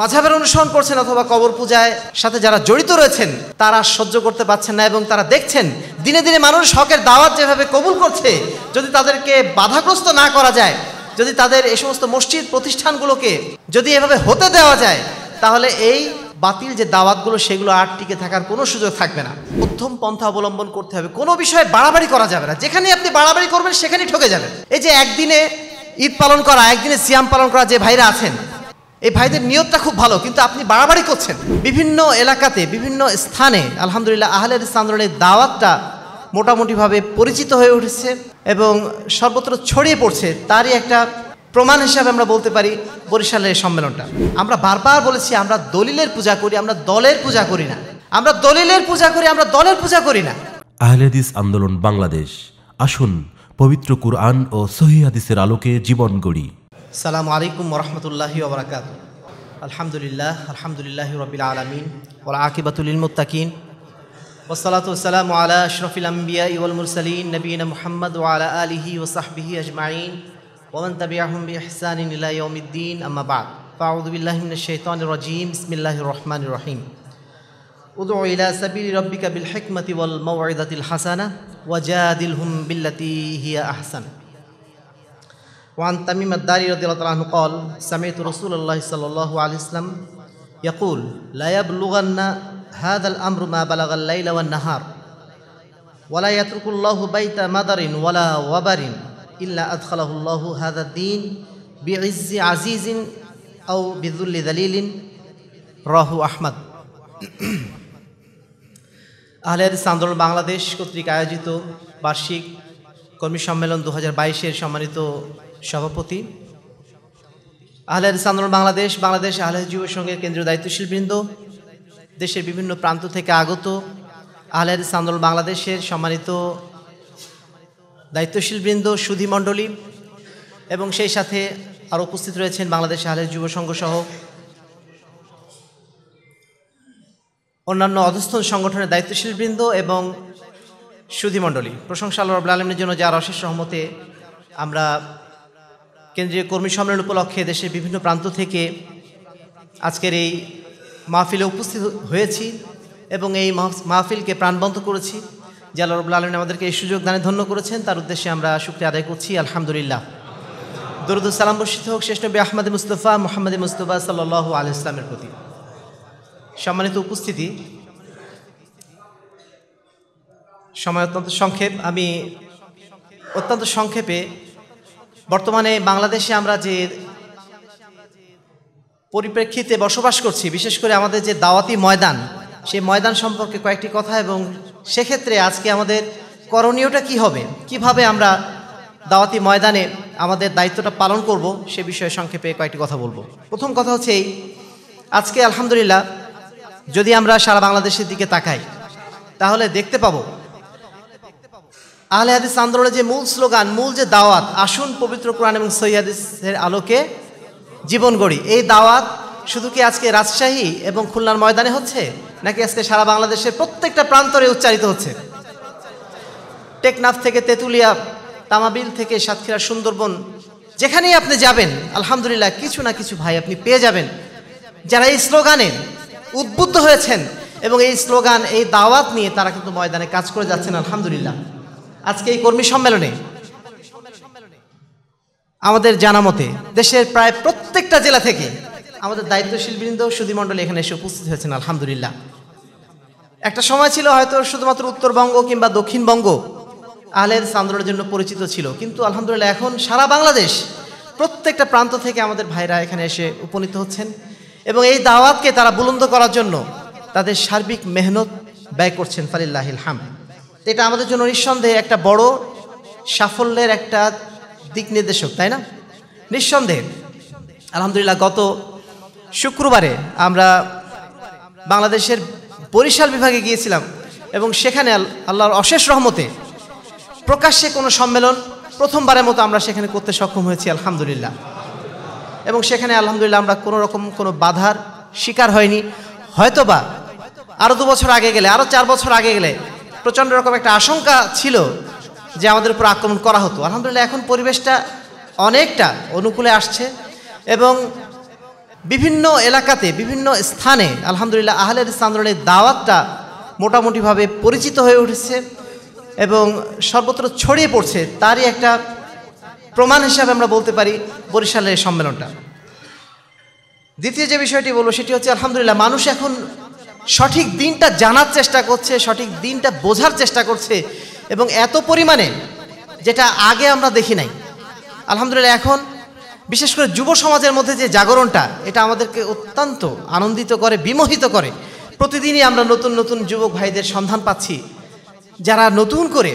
মাঝাবের অনুসরণ করছেন অথবা কবর পূজায় সাথে যারা জড়িত রয়েছেন তারা সহ্য করতে পারছেন না এবং তারা দেখছেন দিনে দিনে মানুষ হকের দাওয়াত যেভাবে কবুল করছে যদি তাদেরকে বাধাগ্রস্ত না করা যায় যদি তাদের এই সমস্ত মসজিদ প্রতিষ্ঠানগুলোকে যদি এভাবে হতে দেওয়া যায় তাহলে এই বাতিল যে দাওয়াতগুলো সেগুলো আর টিকে থাকার কোনো সুযোগ থাকবে না প্রথম পন্থা অবলম্বন করতে হবে কোনো বিষয়ে বাড়াবাড়ি করা যাবে না যেখানে আপনি বাড়াবাড়ি করবেন সেখানেই ঠকে যাবেন এই যে একদিনে ঈদ পালন করা একদিনে সিয়াম পালন করা যে ভাইরা আছেন এই ভাইদের নিয়তটা খুব ভালো কিন্তু আপনি বাড়াবাড়ি করছেন বিভিন্ন এলাকাতে বিভিন্ন স্থানে আলহামদুলিল্লাহ আহলের ইসলামের দাওয়াতটা মোটামুটিভাবে পরিচিত হয়ে উঠেছে এবং সর্বত্র ছড়িয়ে পড়ছে তারই একটা প্রমাণ হিসাবে আমরা বলতে পারি বরিশালের সম্মেলনটা আমরা বারবার বলেছি আমরা দলিলের পূজা করি আমরা দলের পূজা করি না আমরা দলিলের পূজা করি আমরা দলের পূজা করি না আহলেদিস আন্দোলন বাংলাদেশ আসুন পবিত্র কুরআন ও সহি হাদিসের আলোকে জীবন গড়ি السلام عليكم ورحمة الله وبركاته الحمد لله الحمد لله رب العالمين والعاقبة للمتقين والصلاة والسلام على أشرف الأنبياء والمرسلين نبينا محمد وعلى آله وصحبه أجمعين ومن تبعهم بإحسان إلى يوم الدين أما بعد فأعوذ بالله من الشيطان الرجيم بسم الله الرحمن الرحيم ادع إلى سبيل ربك بالحكمة والموعظة الحسنة وجادلهم بالتي هي أحسن وعن تميم الداري رضي الله عنه قال سمعت رسول الله صلى الله عليه وسلم يقول لا يبلغن هذا الأمر ما بلغ الليل والنهار ولا يترك الله بيت مدر ولا وبر إلا أدخله الله هذا الدين بعز عزيز أو بذل ذليل راه أحمد আহলে হাদিস আন্দোলন বাংলাদেশ কর্তৃক আয়োজিত বার্ষিক কর্মী সম্মেলন দু হাজার বাইশের সম্মানিত সভাপতি আহলে হাদিস বাংলাদেশ বাংলাদেশ আহলে যুব সংঘের কেন্দ্রীয় দায়িত্বশীলবৃন্দ দেশের বিভিন্ন প্রান্ত থেকে আগত আহলে হাদিস বাংলাদেশের সম্মানিত দায়িত্বশীল বৃন্দ সুধিমণ্ডলী এবং সেই সাথে আরও উপস্থিত রয়েছেন বাংলাদেশ আহলে যুব সংঘ সহ অন্যান্য অধস্থন সংগঠনের দায়িত্বশীলবৃন্দ এবং সুধীমণ্ডলী প্রশংসা আল্লাহ রব আলমের জন্য যার অশেষ সহমতে আমরা কেন্দ্রীয় কর্মী সম্মেলন উপলক্ষে দেশের বিভিন্ন প্রান্ত থেকে আজকের এই মাহফিলে উপস্থিত হয়েছি এবং এই মাহফিলকে প্রাণবন্ত করেছি যে আল্লাহ রবুল্লা আলমিন আমাদেরকে এই সুযোগ দানে ধন্য করেছেন তার উদ্দেশ্যে আমরা শুক্রিয়া আদায় করছি আলহামদুলিল্লাহ দরুদ সালাম বর্ষিত হোক শেষ নবী আহমদ মুস্তফা মোহাম্মদ মুস্তফা সাল আল ইসলামের প্রতি সম্মানিত উপস্থিতি সময় অত্যন্ত সংক্ষেপ আমি অত্যন্ত সংক্ষেপে বর্তমানে বাংলাদেশে আমরা যে পরিপ্রেক্ষিতে বসবাস করছি বিশেষ করে আমাদের যে দাওয়াতি ময়দান সেই ময়দান সম্পর্কে কয়েকটি কথা এবং সেক্ষেত্রে আজকে আমাদের করণীয়টা কি হবে কিভাবে আমরা দাওয়াতি ময়দানে আমাদের দায়িত্বটা পালন করব সে বিষয়ে সংক্ষেপে কয়েকটি কথা বলবো প্রথম কথা হচ্ছে এই আজকে আলহামদুলিল্লাহ যদি আমরা সারা বাংলাদেশের দিকে তাকাই তাহলে দেখতে পাবো আহলে হাদিস আন্দোলনের যে মূল স্লোগান মূল যে দাওয়াত আসুন পবিত্র কোরআন এবং সৈয়াদিসের আলোকে জীবন গড়ি এই দাওয়াত শুধু কি আজকে রাজশাহী এবং খুলনার ময়দানে হচ্ছে নাকি আজকে সারা বাংলাদেশের প্রত্যেকটা প্রান্তরে উচ্চারিত হচ্ছে টেকনাফ থেকে তেঁতুলিয়া তামাবিল থেকে সাতক্ষীরা সুন্দরবন যেখানেই আপনি যাবেন আলহামদুলিল্লাহ কিছু না কিছু ভাই আপনি পেয়ে যাবেন যারা এই স্লোগানে উদ্বুদ্ধ হয়েছেন এবং এই স্লোগান এই দাওয়াত নিয়ে তারা কিন্তু ময়দানে কাজ করে যাচ্ছেন আলহামদুলিল্লাহ আজকে এই কর্মী সম্মেলনে আমাদের জানা মতে দেশের প্রায় প্রত্যেকটা জেলা থেকে আমাদের দায়িত্বশীল বৃন্দ সুদীমণ্ডলী এখানে এসে উপস্থিত হয়েছেন আলহামদুলিল্লাহ একটা সময় ছিল হয়তো শুধুমাত্র উত্তরবঙ্গ কিংবা দক্ষিণবঙ্গ আহলের আন্দোলনের জন্য পরিচিত ছিল কিন্তু আলহামদুলিল্লাহ এখন সারা বাংলাদেশ প্রত্যেকটা প্রান্ত থেকে আমাদের ভাইরা এখানে এসে উপনীত হচ্ছেন এবং এই দাওয়াতকে তারা বুলন্দ করার জন্য তাদের সার্বিক মেহনত ব্যয় করছেন ফালিল্লাহিল হামেদ এটা আমাদের জন্য নিঃসন্দেহে একটা বড় সাফল্যের একটা দিক নির্দেশক তাই না নিঃসন্দেহে আলহামদুলিল্লাহ গত শুক্রবারে আমরা বাংলাদেশের বরিশাল বিভাগে গিয়েছিলাম এবং সেখানে আল্লাহর অশেষ রহমতে প্রকাশ্যে কোনো সম্মেলন প্রথমবারের মতো আমরা সেখানে করতে সক্ষম হয়েছি আলহামদুলিল্লাহ এবং সেখানে আলহামদুলিল্লাহ আমরা কোনো রকম কোনো বাধার শিকার হয়নি হয়তোবা আরও দু বছর আগে গেলে আরও চার বছর আগে গেলে প্রচণ্ড রকম একটা আশঙ্কা ছিল যে আমাদের উপর আক্রমণ করা হতো আলহামদুলিল্লাহ এখন পরিবেশটা অনেকটা অনুকূলে আসছে এবং বিভিন্ন এলাকাতে বিভিন্ন স্থানে আলহামদুলিল্লাহ আহলের আন্দোলনের দাওয়াতটা মোটামুটিভাবে পরিচিত হয়ে উঠেছে এবং সর্বত্র ছড়িয়ে পড়ছে তারই একটা প্রমাণ হিসাবে আমরা বলতে পারি বরিশালের সম্মেলনটা দ্বিতীয় যে বিষয়টি বলবো সেটি হচ্ছে আলহামদুলিল্লাহ মানুষ এখন সঠিক দিনটা জানার চেষ্টা করছে সঠিক দিনটা বোঝার চেষ্টা করছে এবং এত পরিমাণে যেটা আগে আমরা দেখি নাই আলহামদুলিল্লাহ এখন বিশেষ করে যুব সমাজের মধ্যে যে জাগরণটা এটা আমাদেরকে অত্যন্ত আনন্দিত করে বিমোহিত করে প্রতিদিনই আমরা নতুন নতুন যুবক ভাইদের সন্ধান পাচ্ছি যারা নতুন করে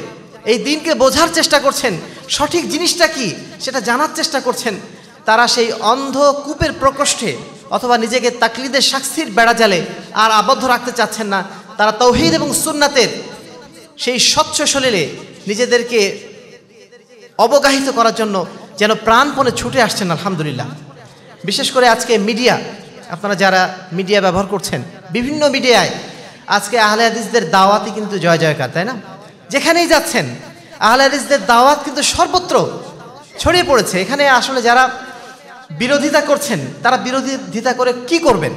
এই দিনকে বোঝার চেষ্টা করছেন সঠিক জিনিসটা কি সেটা জানার চেষ্টা করছেন তারা সেই অন্ধ কূপের প্রকোষ্ঠে অথবা নিজেকে তাকলিদের সাক্ষীর বেড়া জালে আর আবদ্ধ রাখতে চাচ্ছেন না তারা তৌহিদ এবং সুন্নাতের সেই স্বচ্ছ শরীরে নিজেদেরকে অবগাহিত করার জন্য যেন প্রাণপণে ছুটে আসছেন আলহামদুলিল্লাহ বিশেষ করে আজকে মিডিয়া আপনারা যারা মিডিয়া ব্যবহার করছেন বিভিন্ন মিডিয়ায় আজকে আহলে হাদিসদের দাওয়াতই কিন্তু জয় জয়কার তাই না যেখানেই যাচ্ছেন আহলে হাদিসদের দাওয়াত কিন্তু সর্বত্র ছড়িয়ে পড়েছে এখানে আসলে যারা বিরোধিতা করছেন তারা বিরোধিতা করে কি করবেন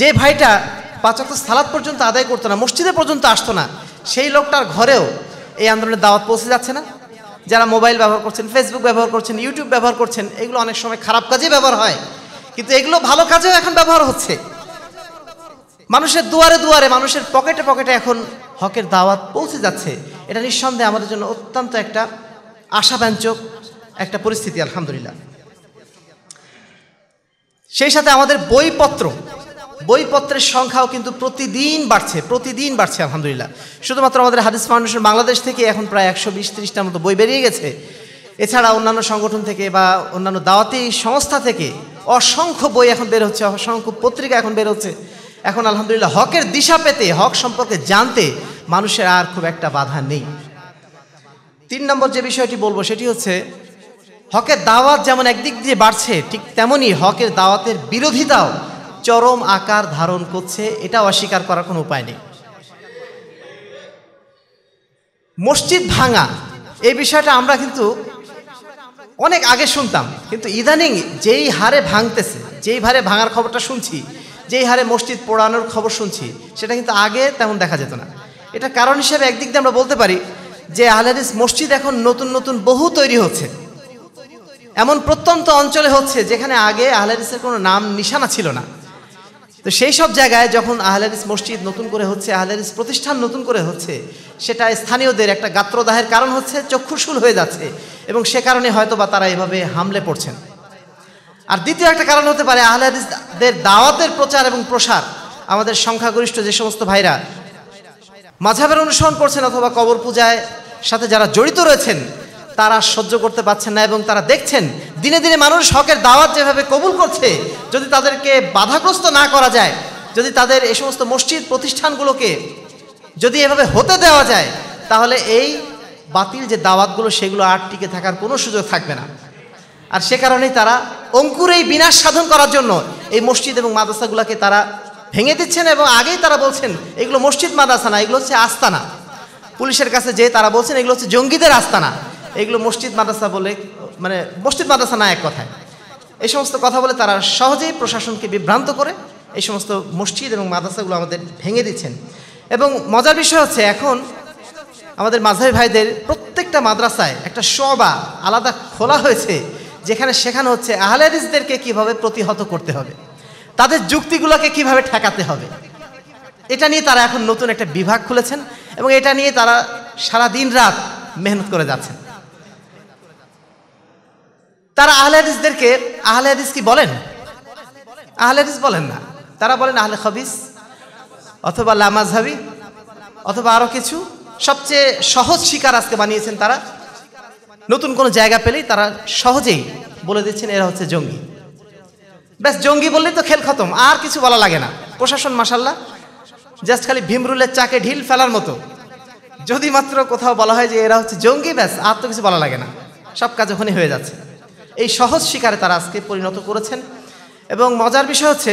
যে ভাইটা পাঁচক সালাদ পর্যন্ত আদায় করতো না মসজিদে পর্যন্ত আসতো না সেই লোকটার ঘরেও এই আন্দোলনের দাওয়াত পৌঁছে যাচ্ছে না যারা মোবাইল ব্যবহার করছেন ফেসবুক ব্যবহার করছেন ইউটিউব ব্যবহার করছেন এগুলো অনেক সময় খারাপ কাজে ব্যবহার হয় কিন্তু এগুলো ভালো কাজেও এখন ব্যবহার হচ্ছে মানুষের দুয়ারে দুয়ারে মানুষের পকেটে পকেটে এখন হকের দাওয়াত পৌঁছে যাচ্ছে এটা নিঃসন্দেহে আমাদের জন্য অত্যন্ত একটা আশাব্যঞ্জক একটা পরিস্থিতি আলহামদুলিল্লাহ সেই সাথে আমাদের বইপত্র বইপত্রের সংখ্যাও কিন্তু প্রতিদিন বাড়ছে প্রতিদিন বাড়ছে আলহামদুলিল্লাহ শুধুমাত্র আমাদের হাদিস ফাউন্ডেশন বাংলাদেশ থেকে এখন প্রায় একশো বিশ ত্রিশটার মতো বই বেরিয়ে গেছে এছাড়া অন্যান্য সংগঠন থেকে বা অন্যান্য দাওয়াতি সংস্থা থেকে অসংখ্য বই এখন বের হচ্ছে অসংখ্য পত্রিকা এখন বের হচ্ছে এখন আলহামদুলিল্লাহ হকের দিশা পেতে হক সম্পর্কে জানতে মানুষের আর খুব একটা বাধা নেই তিন নম্বর যে বিষয়টি বলবো সেটি হচ্ছে হকের দাওয়াত যেমন একদিক দিয়ে বাড়ছে ঠিক তেমনই হকের দাওয়াতের বিরোধিতাও চরম আকার ধারণ করছে এটা অস্বীকার করার কোনো উপায় নেই মসজিদ ভাঙা এই বিষয়টা আমরা কিন্তু অনেক আগে শুনতাম কিন্তু ইদানিং যেই হারে ভাঙতেছে যেই হারে ভাঙার খবরটা শুনছি যেই হারে মসজিদ পোড়ানোর খবর শুনছি সেটা কিন্তু আগে তেমন দেখা যেত না এটা কারণ হিসেবে একদিক দিয়ে আমরা বলতে পারি যে আহলেদিস মসজিদ এখন নতুন নতুন বহু তৈরি হচ্ছে এমন প্রত্যন্ত অঞ্চলে হচ্ছে যেখানে আগে আহলারিসের কোনো নাম নিশানা ছিল না তো সেই সব জায়গায় যখন আহলারিস মসজিদ নতুন করে হচ্ছে আহলারিস প্রতিষ্ঠান নতুন করে হচ্ছে সেটা স্থানীয়দের একটা গাত্রদাহের কারণ হচ্ছে চক্ষুশুল হয়ে যাচ্ছে এবং সে কারণে হয়তো বা তারা এভাবে হামলে পড়ছেন আর দ্বিতীয় একটা কারণ হতে পারে আহলাদিসদের দাওয়াতের প্রচার এবং প্রসার আমাদের সংখ্যাগরিষ্ঠ যে সমস্ত ভাইরা মাঝাবের অনুসরণ করছেন অথবা কবর পূজায় সাথে যারা জড়িত রয়েছেন তারা সহ্য করতে পারছেন না এবং তারা দেখছেন দিনে দিনে মানুষ হকের দাওয়াত যেভাবে কবুল করছে যদি তাদেরকে বাধাগ্রস্ত না করা যায় যদি তাদের এই সমস্ত মসজিদ প্রতিষ্ঠানগুলোকে যদি এভাবে হতে দেওয়া যায় তাহলে এই বাতিল যে দাওয়াতগুলো সেগুলো আর টিকে থাকার কোনো সুযোগ থাকবে না আর সে কারণেই তারা অঙ্কুরেই বিনাশ সাধন করার জন্য এই মসজিদ এবং মাদ্রাসাগুলোকে তারা ভেঙে দিচ্ছেন এবং আগেই তারা বলছেন এগুলো মসজিদ মাদ্রাসা না এগুলো হচ্ছে আস্তানা পুলিশের কাছে যেয়ে তারা বলছেন এগুলো হচ্ছে জঙ্গিদের আস্তানা এগুলো মসজিদ মাদ্রাসা বলে মানে মসজিদ মাদ্রাসা না এক কথায় এই সমস্ত কথা বলে তারা সহজেই প্রশাসনকে বিভ্রান্ত করে এই সমস্ত মসজিদ এবং মাদ্রাসাগুলো আমাদের ভেঙে দিচ্ছেন এবং মজার বিষয় হচ্ছে এখন আমাদের মাঝারি ভাইদের প্রত্যেকটা মাদ্রাসায় একটা সবা আলাদা খোলা হয়েছে যেখানে শেখানো হচ্ছে আহলেদিসদেরকে কিভাবে প্রতিহত করতে হবে তাদের যুক্তিগুলোকে কিভাবে ঠেকাতে হবে এটা নিয়ে তারা এখন নতুন একটা বিভাগ খুলেছেন এবং এটা নিয়ে তারা সারা দিন রাত মেহনত করে যাচ্ছেন তারা আহলে হাদিসদেরকে আহলে হাদিস কি বলেন আহলে হাদিস বলেন না তারা বলেন আহলে খবিস অথবা লামাজহাবি অথবা আরও কিছু সবচেয়ে সহজ শিকার আজকে বানিয়েছেন তারা নতুন কোনো জায়গা পেলেই তারা সহজেই বলে দিচ্ছেন এরা হচ্ছে জঙ্গি ব্যাস জঙ্গি বললেই তো খেল খতম আর কিছু বলা লাগে না প্রশাসন মাসাল্লাহ জাস্ট খালি ভীমরুলের চাকে ঢিল ফেলার মতো যদি মাত্র কোথাও বলা হয় যে এরা হচ্ছে জঙ্গি ব্যাস আর তো কিছু বলা লাগে না সব কাজ ওখানে হয়ে যাচ্ছে এই সহজ শিকারে তারা আজকে পরিণত করেছেন এবং মজার বিষয় হচ্ছে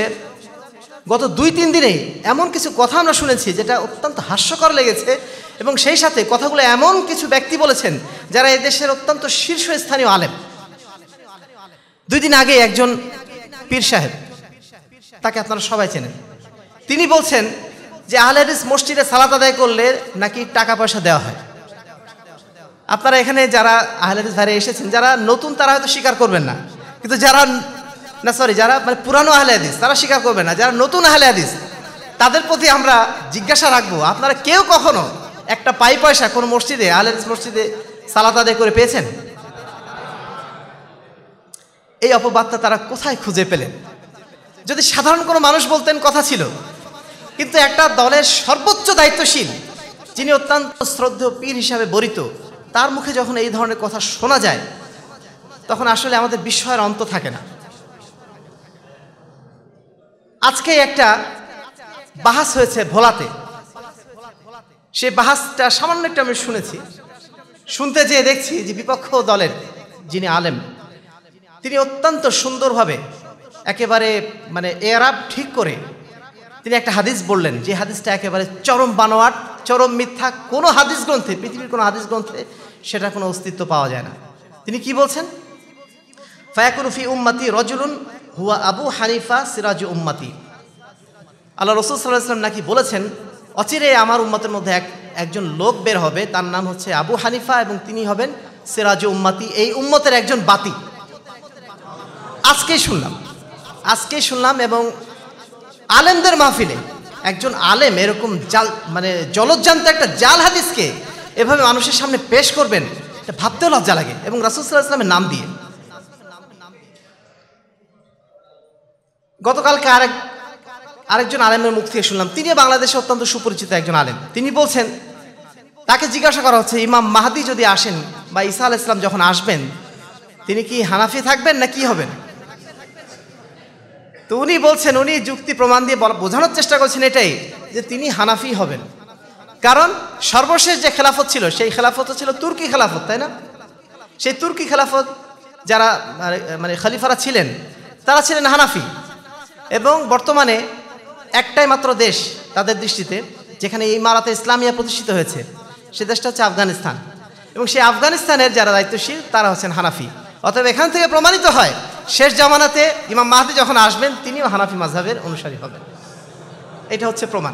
গত দুই তিন দিনে এমন কিছু কথা আমরা শুনেছি যেটা অত্যন্ত হাস্যকর লেগেছে এবং সেই সাথে কথাগুলো এমন কিছু ব্যক্তি বলেছেন যারা এদেশের অত্যন্ত শীর্ষস্থানীয় আলেম দুই দিন আগে একজন পীর সাহেব তাকে আপনারা সবাই চেনেন তিনি বলছেন যে আহলেরিস মসজিদে সালাত আদায় করলে নাকি টাকা পয়সা দেওয়া হয় আপনারা এখানে যারা আহলাদিস ধারে এসেছেন যারা নতুন তারা হয়তো স্বীকার করবেন না কিন্তু যারা না সরি যারা মানে পুরানো আহলে তারা স্বীকার করবেন না যারা নতুন আহলে তাদের প্রতি আমরা জিজ্ঞাসা রাখবো আপনারা কেউ কখনো একটা পাই পয়সা কোনো মসজিদে আহলে মসজিদে সালাত আদায় করে পেয়েছেন এই অপবাদটা তারা কোথায় খুঁজে পেলেন যদি সাধারণ কোনো মানুষ বলতেন কথা ছিল কিন্তু একটা দলের সর্বোচ্চ দায়িত্বশীল যিনি অত্যন্ত শ্রদ্ধ পীর হিসাবে বরিত তার মুখে যখন এই ধরনের কথা শোনা যায় তখন আসলে আমাদের বিস্ময়ের অন্ত থাকে না আজকে একটা বাহাস হয়েছে ভোলাতে সে বাহাসটা সামান্য একটা আমি শুনেছি শুনতে যেয়ে দেখছি যে বিপক্ষ দলের যিনি আলেম তিনি অত্যন্ত সুন্দরভাবে একেবারে মানে এরাব ঠিক করে তিনি একটা হাদিস বললেন যে হাদিসটা একেবারে চরম বানোয়াট চরম মিথ্যা কোনো হাদিস গ্রন্থে পৃথিবীর কোনো হাদিস গ্রন্থে সেটা কোনো অস্তিত্ব পাওয়া যায় না তিনি কি বলছেন রুফি উম্মাতি রজুলুন হুয়া আবু হানিফা সিরাজ উম্মাতি আল্লাহ রসুল সাল্লাহ ইসলাম নাকি বলেছেন অচিরে আমার উম্মতের মধ্যে এক একজন লোক বের হবে তার নাম হচ্ছে আবু হানিফা এবং তিনি হবেন সিরাজ উম্মাতি এই উম্মতের একজন বাতি আজকেই শুনলাম আজকেই শুনলাম এবং আলেমদের মাহফিলে একজন আলেম এরকম জাল মানে জলজ্জান্ত একটা জাল হাদিসকে এভাবে মানুষের সামনে পেশ করবেন এটা ভাবতেও লজ্জা লাগে এবং রাসুলসাল্লাহ ইসলামের নাম দিয়ে গতকালকে আরেক আরেকজন আলেমের মুখ থেকে শুনলাম তিনি বাংলাদেশে অত্যন্ত সুপরিচিত একজন আলেম তিনি বলছেন তাকে জিজ্ঞাসা করা হচ্ছে ইমাম মাহাদি যদি আসেন বা ইসা আল ইসলাম যখন আসবেন তিনি কি হানাফি থাকবেন না কি হবেন তো উনি বলছেন উনি যুক্তি প্রমাণ দিয়ে বোঝানোর চেষ্টা করছেন এটাই যে তিনি হানাফি হবেন কারণ সর্বশেষ যে খেলাফত ছিল সেই খেলাফত ছিল তুর্কি খেলাফত তাই না সেই তুর্কি খেলাফত যারা মানে, মানে খালিফারা ছিলেন তারা ছিলেন হানাফি এবং বর্তমানে একটাই মাত্র দেশ তাদের দৃষ্টিতে যেখানে এই মারাতে ইসলামিয়া প্রতিষ্ঠিত হয়েছে সে দেশটা হচ্ছে আফগানিস্তান এবং সেই আফগানিস্তানের যারা দায়িত্বশীল তারা হচ্ছেন হানাফি অতএব এখান থেকে প্রমাণিত হয় শেষ জামানাতে ইমাম মাহাদি যখন আসবেন তিনিও হানাফি মাঝহের অনুসারী হবেন এটা হচ্ছে প্রমাণ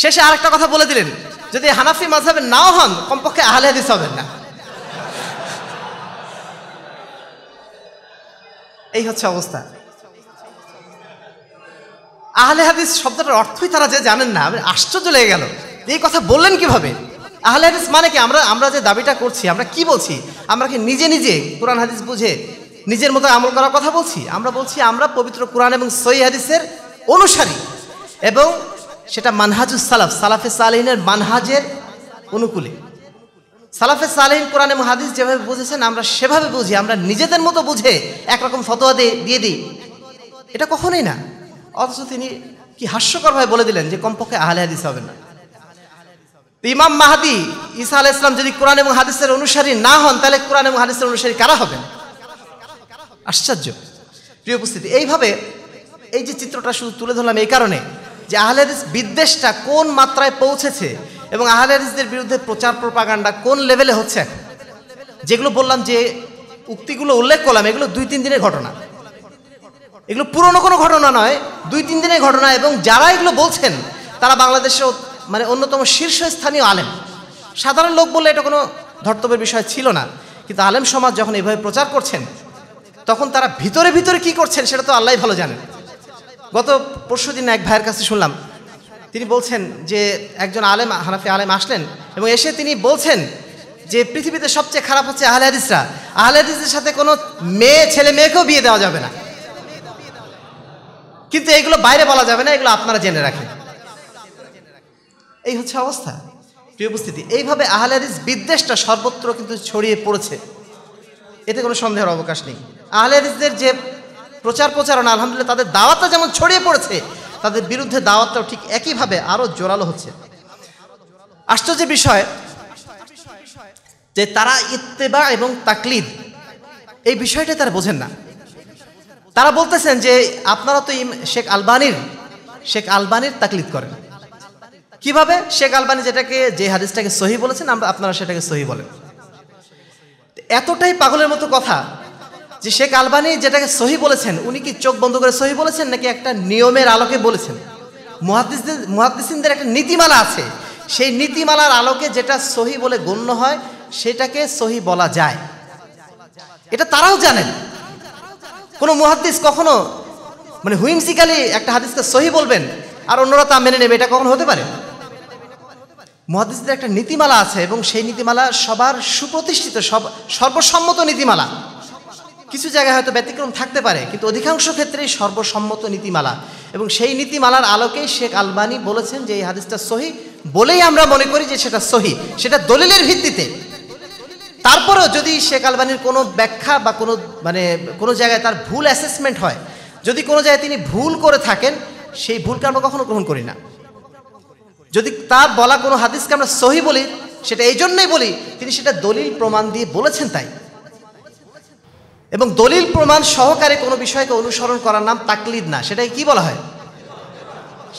শেষে আরেকটা কথা বলে দিলেন যদি হানাফি মাঝহের নাও হন কমপক্ষে আহলে হাদিস হবেন না এই হচ্ছে অবস্থা আহলে হাদিস শব্দটার অর্থই তারা যে জানেন না আশ্চর্য লেগে গেল এই কথা বললেন কিভাবে আহলে হাদিস মানে কি আমরা আমরা যে দাবিটা করছি আমরা কি বলছি আমরা কি নিজে নিজে কোরআন হাদিস বুঝে নিজের মতো আমল করার কথা বলছি আমরা বলছি আমরা পবিত্র কোরআন এবং সই হাদিসের অনুসারী এবং সেটা মানহাজুস সালাফ সালাফে সালেহিনের মানহাজের অনুকূলে সালাফে সালেহিন কোরআন এবং হাদিস যেভাবে বুঝেছেন আমরা সেভাবে বুঝি আমরা নিজেদের মতো বুঝে একরকম ফতোয়া দিয়ে দিয়ে দিই এটা কখনোই না অথচ তিনি কি হাস্যকরভাবে বলে দিলেন যে কমপক্ষে আহলে হাদিস হবে না ইমাম মাহাদি ঈসা আল ইসলাম যদি কোরআন এবং হাদিসের অনুসারী না হন তাহলে কোরআন এবং হাদিসের অনুসারী কারা হবেন আশ্চর্য প্রিয় উপস্থিতি এইভাবে এই যে চিত্রটা শুধু তুলে ধরলাম এই কারণে যে আহলেদিস বিদ্বেষটা কোন মাত্রায় পৌঁছেছে এবং আহলেদিসদের বিরুদ্ধে প্রচার প্রপাগান্ডা কোন লেভেলে হচ্ছে যেগুলো বললাম যে উক্তিগুলো উল্লেখ করলাম এগুলো দুই তিন দিনের ঘটনা এগুলো পুরনো কোনো ঘটনা নয় দুই তিন দিনের ঘটনা এবং যারা এগুলো বলছেন তারা বাংলাদেশের মানে অন্যতম শীর্ষস্থানীয় আলেম সাধারণ লোক বললে এটা কোনো ধর্তব্যের বিষয় ছিল না কিন্তু আলেম সমাজ যখন এভাবে প্রচার করছেন তখন তারা ভিতরে ভিতরে কি করছেন সেটা তো আল্লাহ ভালো জানেন গত পরশু দিন এক ভাইয়ের কাছে শুনলাম তিনি বলছেন যে একজন আলেম হানাফি আলেম আসলেন এবং এসে তিনি বলছেন যে পৃথিবীতে সবচেয়ে খারাপ হচ্ছে আহলে হাদিসরা আহলে হাদিসের সাথে কোনো মেয়ে ছেলে মেয়েকেও বিয়ে দেওয়া যাবে না কিন্তু এগুলো বাইরে বলা যাবে না এগুলো আপনারা জেনে রাখেন এই হচ্ছে অবস্থা প্রিয় উপস্থিতি এইভাবে হাদিস বিদ্বেষটা সর্বত্র কিন্তু ছড়িয়ে পড়েছে এতে কোনো সন্দেহের অবকাশ নেই হাদিসদের যে প্রচার প্রচারণা আলহামদুলিল্লাহ তাদের দাওয়াতটা যেমন ছড়িয়ে পড়েছে তাদের বিরুদ্ধে দাওয়াতটাও ঠিক একইভাবে আরও জোরালো হচ্ছে আশ্চর্য বিষয় যে তারা ইত্তেবা এবং তাকলিদ এই বিষয়টাই তারা বোঝেন না তারা বলতেছেন যে আপনারা তো শেখ আলবানির শেখ আলবানির তাকলিদ করেন কিভাবে শেখ আলবানি যেটাকে যে হাদিসটাকে সহি বলেছেন আমরা আপনারা সেটাকে সহি বলেন এতটাই পাগলের মতো কথা যে শেখ আলবানি যেটাকে সহি বলেছেন উনি কি চোখ বন্ধ করে সহি বলেছেন নাকি একটা নিয়মের আলোকে বলেছেন মহাদিসদের একটা নীতিমালা আছে সেই নীতিমালার আলোকে যেটা সহি বলে গণ্য হয় সেটাকে সহি বলা যায় এটা তারাও জানেন কোনো মহাদিস কখনো মানে হুইমসিকালি একটা হাদিসকে সহি বলবেন আর অন্যরা তা মেনে নেবে এটা কখনো হতে পারে মহাদিসদের একটা নীতিমালা আছে এবং সেই নীতিমালা সবার সুপ্রতিষ্ঠিত সব সর্বসম্মত নীতিমালা কিছু জায়গায় হয়তো ব্যতিক্রম থাকতে পারে কিন্তু অধিকাংশ ক্ষেত্রেই সর্বসম্মত নীতিমালা এবং সেই নীতিমালার আলোকেই শেখ আলবানি বলেছেন যে এই হাদিসটা সহি বলেই আমরা মনে করি যে সেটা সহি সেটা দলিলের ভিত্তিতে তারপরেও যদি শেখ আলবানির কোনো ব্যাখ্যা বা কোনো মানে কোনো জায়গায় তার ভুল অ্যাসেসমেন্ট হয় যদি কোনো জায়গায় তিনি ভুল করে থাকেন সেই ভুলকে আমরা কখনো গ্রহণ করি না যদি তার বলা কোনো হাদিসকে আমরা সহি বলি সেটা এই জন্যই বলি তিনি সেটা দলিল প্রমাণ দিয়ে বলেছেন তাই এবং দলিল প্রমাণ সহকারে কোনো বিষয়কে অনুসরণ করার নাম তাকলিদ না সেটাকে কি বলা হয়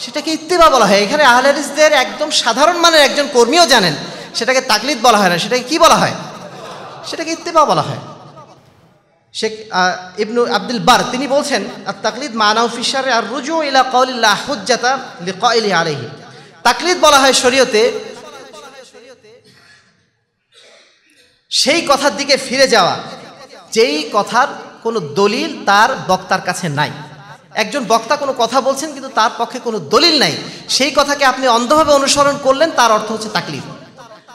সেটাকে ইত্তেবা বলা হয় এখানে আহলারিসদের একদম সাধারণ মানের একজন কর্মীও জানেন সেটাকে তাকলিদ বলা হয় না সেটাকে কি বলা হয় সেটাকে ইত্তেবা বলা হয় শেখ ইবনু আব্দুল বার তিনি বলছেন আর তাকলিদ মানাউ ফিশারে আর রুজু ইলা কৌলিল্লাহ হুজ্জাতা কলি আলহী তাকলিদ বলা হয় শরীয়তে সেই কথার দিকে ফিরে যাওয়া যেই কথার কোনো দলিল তার বক্তার কাছে নাই একজন বক্তা কোনো কথা বলছেন কিন্তু তার পক্ষে কোনো দলিল নাই সেই কথাকে আপনি অন্ধভাবে অনুসরণ করলেন তার অর্থ হচ্ছে তাকলিদ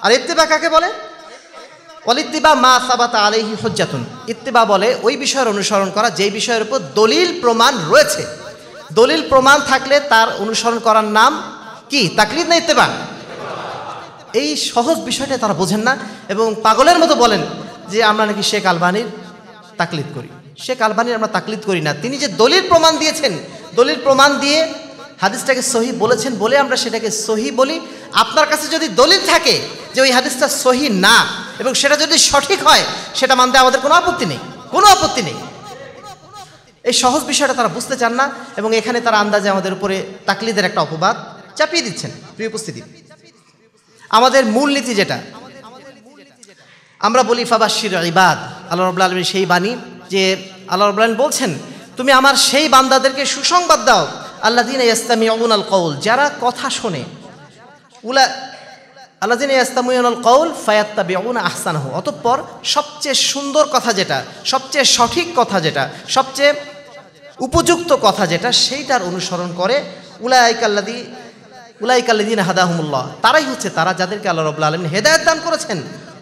আর ইত্তিবা কাকে বলে অলিত্তিবা মা সাবাতা আলহি হজ্জাতুন ইত্তিবা বলে ওই বিষয়ের অনুসরণ করা যেই বিষয়ের উপর দলিল প্রমাণ রয়েছে দলিল প্রমাণ থাকলে তার অনুসরণ করার নাম কি তাকলিদ না ইত্তেবা এই সহজ বিষয়টা তারা বোঝেন না এবং পাগলের মতো বলেন যে আমরা নাকি শেখ আলবানির তাকলিদ করি শেখ আলবানির আমরা তাকলিদ করি না তিনি যে দলিল প্রমাণ দিয়েছেন দলিল প্রমাণ দিয়ে হাদিসটাকে সহি বলেছেন বলে আমরা সেটাকে সহি বলি আপনার কাছে যদি দলিল থাকে যে ওই হাদিসটা সহি না এবং সেটা যদি সঠিক হয় সেটা মানতে আমাদের কোনো আপত্তি নেই কোনো আপত্তি নেই এই সহজ বিষয়টা তারা বুঝতে চান না এবং এখানে তারা আন্দাজে আমাদের উপরে তাকলিদের একটা অপবাদ চাপিয়ে দিচ্ছেন প্রিয় উপস্থিতি আমাদের মূল নীতি যেটা আমরা বলি ফাবাসির ইবাদ আল্লাহ রবুল্লা আলমীর সেই বাণী যে আল্লাহ আলম বলছেন তুমি আমার সেই বান্দাদেরকে সুসংবাদ দাও আল্লাহ দিন ইস্তামি অমুনাল কৌল যারা কথা শোনে উলা আল্লাহ দিন ইস্তামিউনাল কৌল ফায়াত্তা বেউন আহসান হো অতঃপর সবচেয়ে সুন্দর কথা যেটা সবচেয়ে সঠিক কথা যেটা সবচেয়ে উপযুক্ত কথা যেটা সেইটার অনুসরণ করে উলায়ক আল্লাদি উলাইকাল্লিদিন হাদাহমুল্লাহ তারাই হচ্ছে তারা যাদেরকে আল্লাহ রবুল্লা আলমিন হেদায়ত দান করেছেন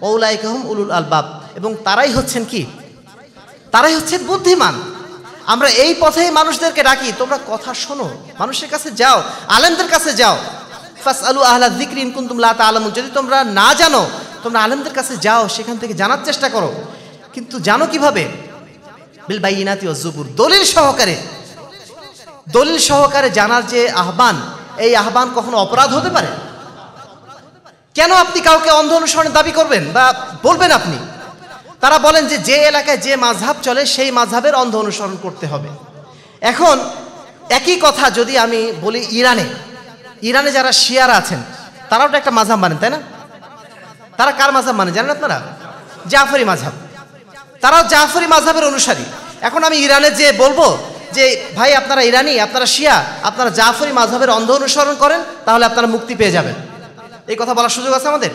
ওলাইকাহম উলুল আলবাব এবং তারাই হচ্ছেন কি তারাই হচ্ছেন বুদ্ধিমান আমরা এই পথেই মানুষদেরকে ডাকি তোমরা কথা শোনো মানুষের কাছে যাও আলেমদের কাছে যাও ফাস আলু আহলা দিক্রি ইনকুন্তুমলা আলম যদি তোমরা না জানো তোমরা আলেমদের কাছে যাও সেখান থেকে জানার চেষ্টা করো কিন্তু জানো কিভাবে বিল বাইনাতি ও জুবুর দলিল সহকারে দলিল সহকারে জানার যে আহ্বান এই আহ্বান কখনো অপরাধ হতে পারে কেন আপনি কাউকে অন্ধ অনুসরণের দাবি করবেন বা বলবেন আপনি তারা বলেন যে যে এলাকায় যে মাঝহাব চলে সেই মাঝহাবের অন্ধ অনুসরণ করতে হবে এখন একই কথা যদি আমি বলি ইরানে ইরানে যারা শিয়ারা আছেন তারাও তো একটা মাঝহাব মানেন তাই না তারা কার মাঝহাব মানে জানেন আপনারা জাফরি মাঝহাব তারাও জাফরি মাঝহাবের অনুসারী এখন আমি ইরানে যে বলবো যে ভাই আপনারা ইরানি আপনারা শিয়া আপনারা জাফরি মাঝহের অন্ধ অনুসরণ করেন তাহলে আপনারা মুক্তি পেয়ে যাবেন এই কথা বলার সুযোগ আছে আমাদের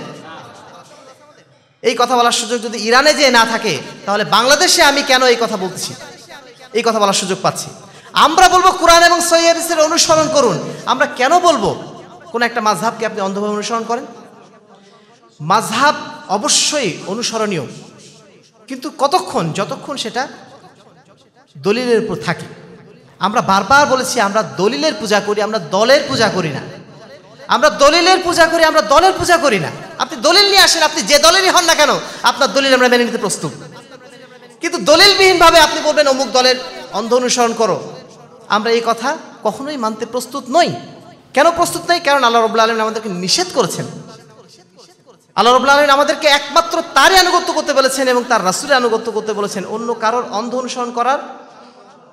এই কথা বলার সুযোগ যদি ইরানে যে না থাকে তাহলে বাংলাদেশে আমি কেন এই কথা বলছি এই কথা বলার সুযোগ পাচ্ছি আমরা বলবো কোরআন এবং সৈয়াদিসের অনুসরণ করুন আমরা কেন বলবো কোন একটা মাঝহাবকে আপনি অন্ধভাবে অনুসরণ করেন মাঝহাব অবশ্যই অনুসরণীয় কিন্তু কতক্ষণ যতক্ষণ সেটা দলিলের উপর থাকে আমরা বারবার বলেছি আমরা দলিলের পূজা করি আমরা দলের পূজা করি না আমরা দলিলের পূজা করি আমরা দলের পূজা করি না আপনি দলিল নিয়ে আসেন আপনি যে দলেরই হন না কেন আপনার দলিল আমরা মেনে নিতে প্রস্তুত কিন্তু দলিলবিহীনভাবে আপনি বলবেন অমুক দলের অন্ধ অনুসরণ করো আমরা এই কথা কখনোই মানতে প্রস্তুত নই কেন প্রস্তুত নই কারণ আল্লাহ রবুল্লা আলম আমাদেরকে নিষেধ করেছেন আল্লাহ রবুল্লা আলমিন আমাদেরকে একমাত্র তারই আনুগত্য করতে বলেছেন এবং তার রাসুলের আনুগত্য করতে বলেছেন অন্য কারোর অন্ধ অনুসরণ করার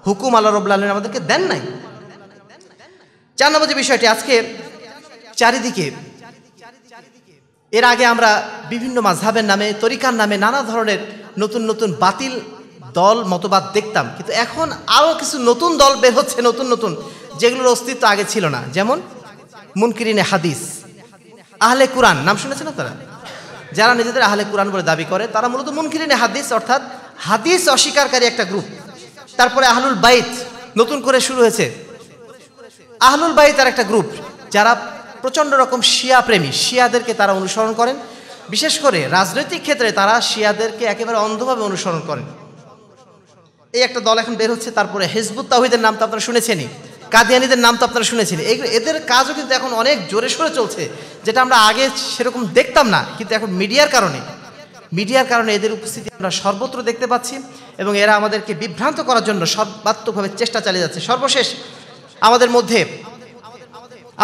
হুকুম আল্লাহ রব্লা আলমিন আমাদেরকে দেন নাই চার নম্বর যে বিষয়টি আজকে চারিদিকে এর আগে আমরা বিভিন্ন মাঝহাবের নামে তরিকার নামে নানা ধরনের নতুন নতুন বাতিল দল মতবাদ দেখতাম কিন্তু এখন আরও কিছু নতুন দল বের হচ্ছে নতুন নতুন যেগুলোর অস্তিত্ব আগে ছিল না যেমন মুনকিরিনে হাদিস আহলে কোরআন নাম শুনেছে না তারা যারা নিজেদের আহলে কোরআন বলে দাবি করে তারা মূলত মুনকিরিনে হাদিস অর্থাৎ হাদিস অস্বীকারী একটা গ্রুপ তারপরে আহলুল বাইত নতুন করে শুরু হয়েছে আহলুল বাইত আর একটা গ্রুপ যারা প্রচণ্ড রকম শিয়া প্রেমী শিয়াদেরকে তারা অনুসরণ করেন বিশেষ করে রাজনৈতিক ক্ষেত্রে তারা শিয়াদেরকে একেবারে অন্ধভাবে অনুসরণ করেন এই একটা দল এখন বের হচ্ছে তারপরে হেজবুত তাহিদের নাম তো আপনারা শুনেছেনই কাদিয়ানিদের নাম তো আপনারা শুনেছেন এদের কাজও কিন্তু এখন অনেক জোরে সোরে চলছে যেটা আমরা আগে সেরকম দেখতাম না কিন্তু এখন মিডিয়ার কারণে মিডিয়ার কারণে এদের উপস্থিতি আমরা সর্বত্র দেখতে পাচ্ছি এবং এরা আমাদেরকে বিভ্রান্ত করার জন্য সর্বাত্মকভাবে চেষ্টা চালিয়ে যাচ্ছে সর্বশেষ আমাদের মধ্যে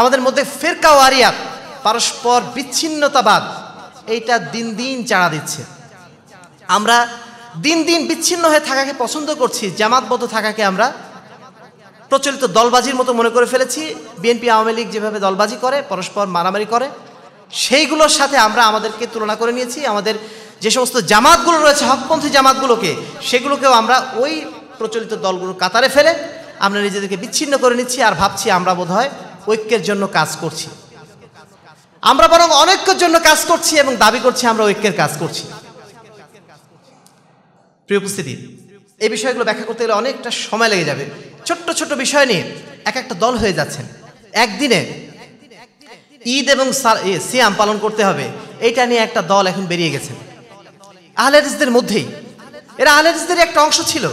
আমাদের মধ্যে ফেরকা ওয়ারিয়াত পরস্পর বিচ্ছিন্নতাবাদ এইটা দিন দিন চাড়া দিচ্ছে আমরা দিন দিন বিচ্ছিন্ন হয়ে থাকাকে পছন্দ করছি জামাতবদ্ধ থাকাকে আমরা প্রচলিত দলবাজির মতো মনে করে ফেলেছি বিএনপি আওয়ামী লীগ যেভাবে দলবাজি করে পরস্পর মারামারি করে সেইগুলোর সাথে আমরা আমাদেরকে তুলনা করে নিয়েছি আমাদের যে সমস্ত জামাতগুলো রয়েছে হকপন্থী জামাতগুলোকে সেগুলোকেও আমরা ওই প্রচলিত দলগুলোর কাতারে ফেলে আমরা নিজেদেরকে বিচ্ছিন্ন করে নিচ্ছি আর ভাবছি আমরা বোধ হয় ঐক্যের জন্য কাজ করছি আমরা বরং অনৈক্যের জন্য কাজ করছি এবং দাবি করছি আমরা ঐক্যের কাজ করছি প্রিয় উপস্থিতি এই বিষয়গুলো ব্যাখ্যা করতে গেলে অনেকটা সময় লেগে যাবে ছোট্ট ছোট্ট বিষয় নিয়ে এক একটা দল হয়ে যাচ্ছেন একদিনে ঈদ এবং সিয়াম পালন করতে হবে এটা নিয়ে একটা দল এখন বেরিয়ে গেছে আহলে মধ্যেই এরা আহলে একটা অংশ ছিল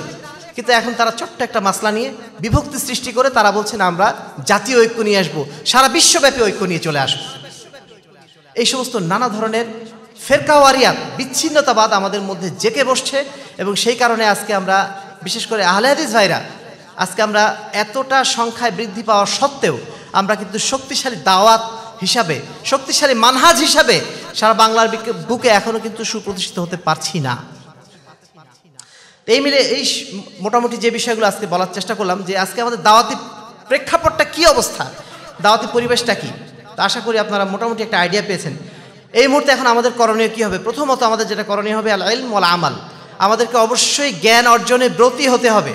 কিন্তু এখন তারা ছোট্ট একটা মাসলা নিয়ে বিভক্তি সৃষ্টি করে তারা বলছেন আমরা জাতীয় ঐক্য নিয়ে আসবো সারা বিশ্বব্যাপী ঐক্য নিয়ে চলে আসবো এই সমস্ত নানা ধরনের ফেরকাওয়ারিয়াত বিচ্ছিন্নতাবাদ আমাদের মধ্যে জেকে বসছে এবং সেই কারণে আজকে আমরা বিশেষ করে আহলে ভাইরা আজকে আমরা এতটা সংখ্যায় বৃদ্ধি পাওয়া সত্ত্বেও আমরা কিন্তু শক্তিশালী দাওয়াত হিসাবে শক্তিশালী মানহাজ হিসাবে সারা বাংলার বুকে এখনও কিন্তু সুপ্রতিষ্ঠিত হতে পারছি না এই মিলে এই মোটামুটি যে বিষয়গুলো আজকে বলার চেষ্টা করলাম যে আজকে আমাদের দাওয়াতি প্রেক্ষাপটটা কি অবস্থা দাওয়াতি পরিবেশটা কি তো আশা করি আপনারা মোটামুটি একটা আইডিয়া পেয়েছেন এই মুহূর্তে এখন আমাদের করণীয় কি হবে প্রথমত আমাদের যেটা করণীয় হবে আল আল ওয়াল আমাল আমাদেরকে অবশ্যই জ্ঞান অর্জনে ব্রতী হতে হবে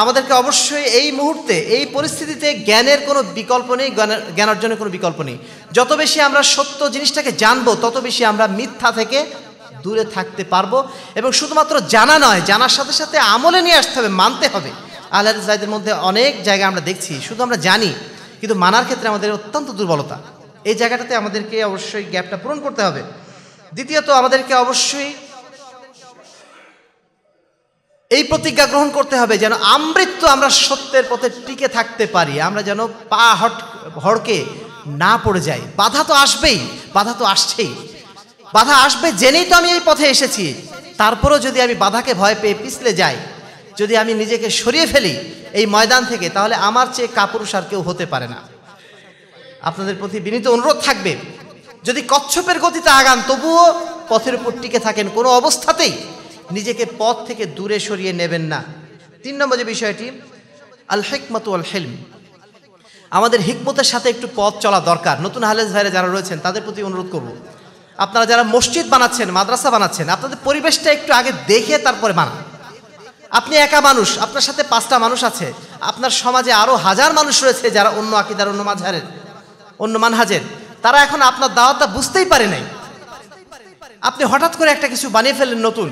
আমাদেরকে অবশ্যই এই মুহূর্তে এই পরিস্থিতিতে জ্ঞানের কোনো বিকল্প নেই জ্ঞান অর্জনের কোনো বিকল্প নেই যত বেশি আমরা সত্য জিনিসটাকে জানবো তত বেশি আমরা মিথ্যা থেকে দূরে থাকতে পারবো এবং শুধুমাত্র জানা নয় জানার সাথে সাথে আমলে নিয়ে আসতে হবে মানতে হবে আল্লাহ জাহিদের মধ্যে অনেক জায়গা আমরা দেখছি শুধু আমরা জানি কিন্তু মানার ক্ষেত্রে আমাদের অত্যন্ত দুর্বলতা এই জায়গাটাতে আমাদেরকে অবশ্যই গ্যাপটা পূরণ করতে হবে দ্বিতীয়ত আমাদেরকে অবশ্যই এই প্রতিজ্ঞা গ্রহণ করতে হবে যেন আমৃত্যু আমরা সত্যের পথে টিকে থাকতে পারি আমরা যেন পা হট হড়কে না পড়ে যাই বাধা তো আসবেই বাধা তো আসছেই বাধা আসবে জেনেই তো আমি এই পথে এসেছি তারপরেও যদি আমি বাধাকে ভয় পেয়ে পিছলে যাই যদি আমি নিজেকে সরিয়ে ফেলি এই ময়দান থেকে তাহলে আমার চেয়ে কাপুরুষ আর কেউ হতে পারে না আপনাদের প্রতি বিনীত অনুরোধ থাকবে যদি কচ্ছপের গতিতে আগান তবুও পথের উপর টিকে থাকেন কোনো অবস্থাতেই নিজেকে পথ থেকে দূরে সরিয়ে নেবেন না তিন নম্বর যে বিষয়টি আল হেকমত আল হেলম আমাদের হিকমতের সাথে একটু পথ চলা দরকার নতুন হালেজ ভাইরা যারা রয়েছেন তাদের প্রতি অনুরোধ করব আপনারা যারা মসজিদ বানাচ্ছেন মাদ্রাসা বানাচ্ছেন আপনাদের পরিবেশটা একটু আগে দেখে তারপরে বানান আপনি একা মানুষ আপনার সাথে পাঁচটা মানুষ আছে আপনার সমাজে আরও হাজার মানুষ রয়েছে যারা অন্য আকিদার অন্য মাঝারের অন্য মানহাজের তারা এখন আপনার দাওয়াতটা বুঝতেই পারে নাই আপনি হঠাৎ করে একটা কিছু বানিয়ে ফেলেন নতুন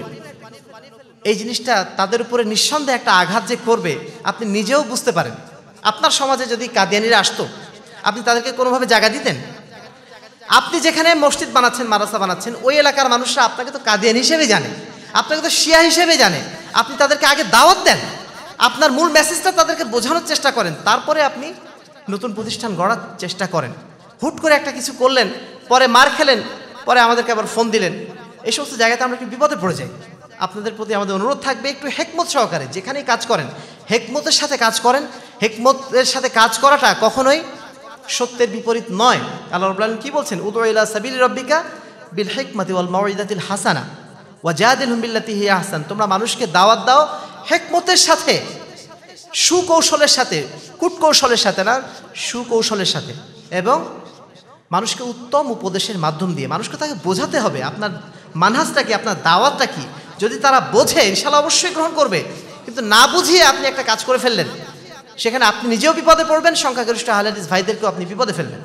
এই জিনিসটা তাদের উপরে নিঃসন্দেহে একটা আঘাত যে করবে আপনি নিজেও বুঝতে পারেন আপনার সমাজে যদি কাদিয়ানিরা আসতো আপনি তাদেরকে কোনোভাবে জায়গা দিতেন আপনি যেখানে মসজিদ বানাচ্ছেন মাদ্রাসা বানাচ্ছেন ওই এলাকার মানুষরা আপনাকে তো কাদিয়ান হিসেবে জানে আপনাকে তো শিয়া হিসেবে জানে আপনি তাদেরকে আগে দাওয়াত দেন আপনার মূল মেসেজটা তাদেরকে বোঝানোর চেষ্টা করেন তারপরে আপনি নতুন প্রতিষ্ঠান গড়ার চেষ্টা করেন হুট করে একটা কিছু করলেন পরে মার খেলেন পরে আমাদেরকে আবার ফোন দিলেন এই সমস্ত জায়গাতে আমরা একটু বিপদে পড়ে যাই আপনাদের প্রতি আমাদের অনুরোধ থাকবে একটু হেকমত সহকারে যেখানেই কাজ করেন হেকমতের সাথে কাজ করেন হেকমতের সাথে কাজ করাটা কখনোই সত্যের বিপরীত নয় আল্লাহ রবুল্লাহ কী বলছেন উদয়লা সাবিল রব্বিকা বিল হেকমতি ওয়াল মাউদাতিল হাসানা জাহাদিল হুম্বিল্লাতি হিয়া হাসান তোমরা মানুষকে দাওয়াত দাও হেকমতের সাথে সুকৌশলের সাথে কূটকৌশলের সাথে না সুকৌশলের সাথে এবং মানুষকে উত্তম উপদেশের মাধ্যম দিয়ে মানুষকে তাকে বোঝাতে হবে আপনার মানহাসটা কি আপনার দাওয়াতটা কী যদি তারা বোঝে ইনশাল্লাহ অবশ্যই গ্রহণ করবে কিন্তু না বুঝিয়ে আপনি একটা কাজ করে ফেললেন সেখানে আপনি নিজেও বিপদে পড়বেন সংখ্যাগরিষ্ঠ হালাদিস ভাইদেরকেও আপনি বিপদে ফেলবেন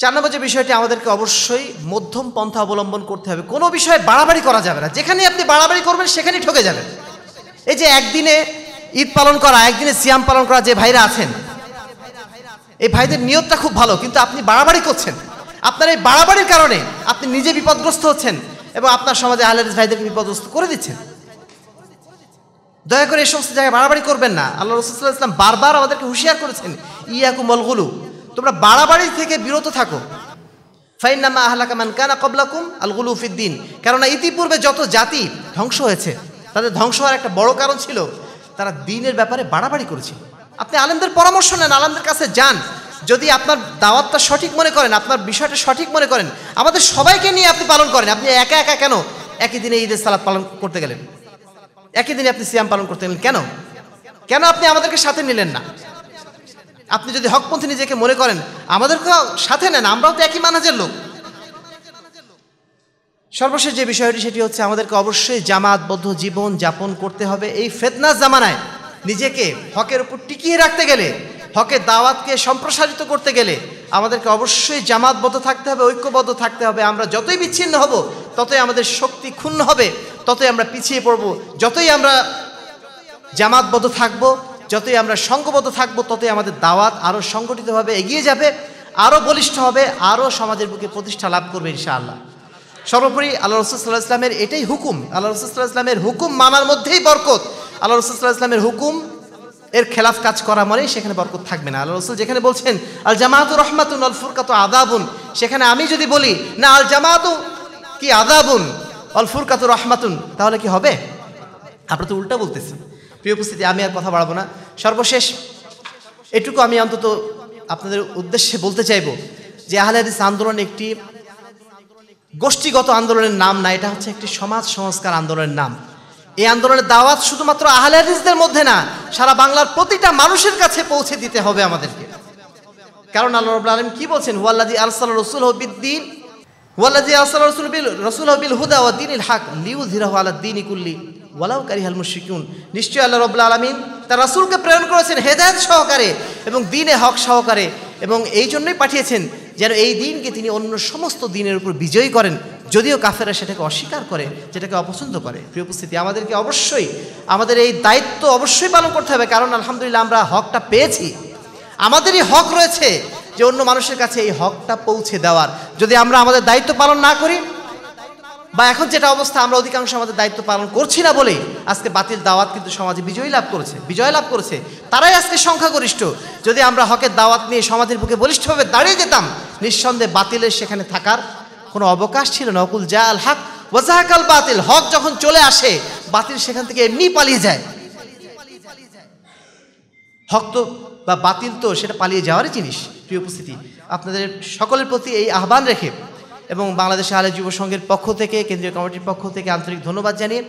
চার নম্বর যে বিষয়টি আমাদেরকে অবশ্যই মধ্যম পন্থা অবলম্বন করতে হবে কোনো বিষয়ে বাড়াবাড়ি করা যাবে না যেখানে আপনি বাড়াবাড়ি করবেন সেখানেই ঠকে যাবেন এই যে একদিনে ঈদ পালন করা একদিনে সিয়াম পালন করা যে ভাইরা আছেন এই ভাইদের নিয়তটা খুব ভালো কিন্তু আপনি বাড়াবাড়ি করছেন আপনার এই বাড়াবাড়ির কারণে আপনি নিজে বিপদগ্রস্ত হচ্ছেন এবং আপনার সমাজে আহলে ভাইদেরকে বিপদস্ত করে দিচ্ছেন দয়া করে এই সমস্ত জায়গায় বাড়াবাড়ি করবেন না আল্লাহ রসুল্লাহ ইসলাম বারবার আমাদেরকে হুঁশিয়ার করেছেন ইয়াকু মলগুলু তোমরা বাড়াবাড়ি থেকে বিরত থাকো ফাইনামা আহলাকা কামান কানা কবলাকুম আলগুলু ফিদ্দিন কেননা ইতিপূর্বে যত জাতি ধ্বংস হয়েছে তাদের ধ্বংস হওয়ার একটা বড় কারণ ছিল তারা দিনের ব্যাপারে বাড়াবাড়ি করেছে আপনি আলেমদের পরামর্শ নেন আলেমদের কাছে যান যদি আপনার দাওয়াতটা সঠিক মনে করেন আপনার বিষয়টা সঠিক মনে করেন আমাদের সবাইকে নিয়ে আপনি পালন করেন আপনি একা একা কেন একই দিনে ঈদের সালাদ পালন করতে গেলেন একই দিনে আপনি সিয়াম পালন করতে গেলেন কেন কেন আপনি আমাদেরকে সাথে নিলেন না আপনি যদি হকপন্থী নিজেকে মনে করেন আমাদেরকেও সাথে নেন আমরাও তো একই মানাজের লোক সর্বশেষ যে বিষয়টি সেটি হচ্ছে আমাদেরকে অবশ্যই জামাতবদ্ধ জীবন যাপন করতে হবে এই ফেতনা জামানায় নিজেকে হকের উপর টিকিয়ে রাখতে গেলে হকে দাওয়াতকে সম্প্রসারিত করতে গেলে আমাদেরকে অবশ্যই জামাতবদ্ধ থাকতে হবে ঐক্যবদ্ধ থাকতে হবে আমরা যতই বিচ্ছিন্ন হব ততই আমাদের শক্তি ক্ষুণ্ণ হবে ততই আমরা পিছিয়ে পড়ব যতই আমরা জামাতবদ্ধ থাকব যতই আমরা সঙ্গবদ্ধ থাকব ততই আমাদের দাওয়াত আরও সংগঠিতভাবে এগিয়ে যাবে আরও বলিষ্ঠ হবে আরও সমাজের বুকে প্রতিষ্ঠা লাভ করবে ইনশাআল্লাহ সর্বোপরি আল্লাহ রসুল্লাহ ইসলামের এটাই হুকুম আল্লাহ রসুল্লাহ ইসলামের হুকুম মানার মধ্যেই বরকত আল্লাহ রসুল্লাহ ইসলামের হুকুম এর খেলাফ কাজ করা মানে সেখানে বরকত থাকবে না আল্লাহ রসুল যেখানে বলছেন আল জামাতু রহমাতুন আল ফুরকাত আদাবুন সেখানে আমি যদি বলি না আল জামাতু কি আদাবুন অল ফুরকাতু রহমাতুন তাহলে কি হবে আপনি তো উল্টা বলতেছেন প্রিয় উপস্থিতি আমি আর কথা বাড়াবো না সর্বশেষ এটুকু আমি অন্তত আপনাদের উদ্দেশ্যে বলতে চাইব যে আহলেদিস আন্দোলন একটি গোষ্ঠীগত আন্দোলনের নাম না এটা হচ্ছে একটি সমাজ সংস্কার আন্দোলনের নাম এই আন্দোলনের দাওয়াত শুধুমাত্র আহলে মধ্যে না সারা বাংলার প্রতিটা মানুষের কাছে পৌঁছে দিতে হবে আমাদেরকে কারণ আল্লাহ রবুল আলম কি বলছেন ওয়াল্লাজি আলসাল রসুল হবিদ্দিন হুয়াল্লাদি আলসাল রসুল বিল রসুল হবিল হুদা ও দিন হাক লিউ জিরাহ আলা দিন ইকুল্লি ওয়ালাউ কারিহাল মুশিকুন নিশ্চয়ই আল্লাহ রব্লা আলমিন তার রসুলকে প্রেরণ করেছেন হেদায়ত সহকারে এবং দিনে হক সহকারে এবং এই জন্যই পাঠিয়েছেন যেন এই দিনকে তিনি অন্য সমস্ত দিনের উপর বিজয়ী করেন যদিও কাফেরা সেটাকে অস্বীকার করে যেটাকে অপছন্দ করে প্রিয় উপস্থিতি আমাদেরকে অবশ্যই আমাদের এই দায়িত্ব অবশ্যই পালন করতে হবে কারণ আলহামদুলিল্লাহ আমরা হকটা পেয়েছি আমাদেরই হক রয়েছে যে অন্য মানুষের কাছে এই হকটা পৌঁছে দেওয়ার যদি আমরা আমাদের দায়িত্ব পালন না করি বা এখন যেটা অবস্থা আমরা অধিকাংশ আমাদের দায়িত্ব পালন করছি না বলেই আজকে বাতিল দাওয়াত কিন্তু সমাজে বিজয়ী লাভ করেছে বিজয় লাভ করেছে তারাই আজকে সংখ্যাগরিষ্ঠ যদি আমরা হকের দাওয়াত নিয়ে সমাজের বুকে বলিষ্ঠভাবে দাঁড়িয়ে যেতাম নিঃসন্দেহে বাতিলের সেখানে থাকার কোনো অবকাশ ছিল না অকুল জা আল হক ওয়াজাহাকাল বাতিল হক যখন চলে আসে বাতিল সেখান থেকে এমনি পালিয়ে যায় হক তো বা বাতিল তো সেটা পালিয়ে যাওয়ারই জিনিস প্রিয় উপস্থিতি আপনাদের সকলের প্রতি এই আহ্বান রেখে এবং বাংলাদেশে আলে যুব সংঘের পক্ষ থেকে কেন্দ্রীয় কমিটির পক্ষ থেকে আন্তরিক ধন্যবাদ জানিয়ে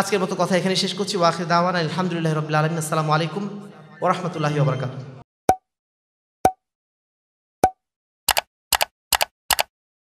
আজকের মতো কথা এখানে শেষ করছি ওয়াকিদ দাওয়ান আলহামদুলিল্লাহ রবিল আলমিন আসসালামু আলাইকুম ওরহমতুল্লাহি ওবরাকাতু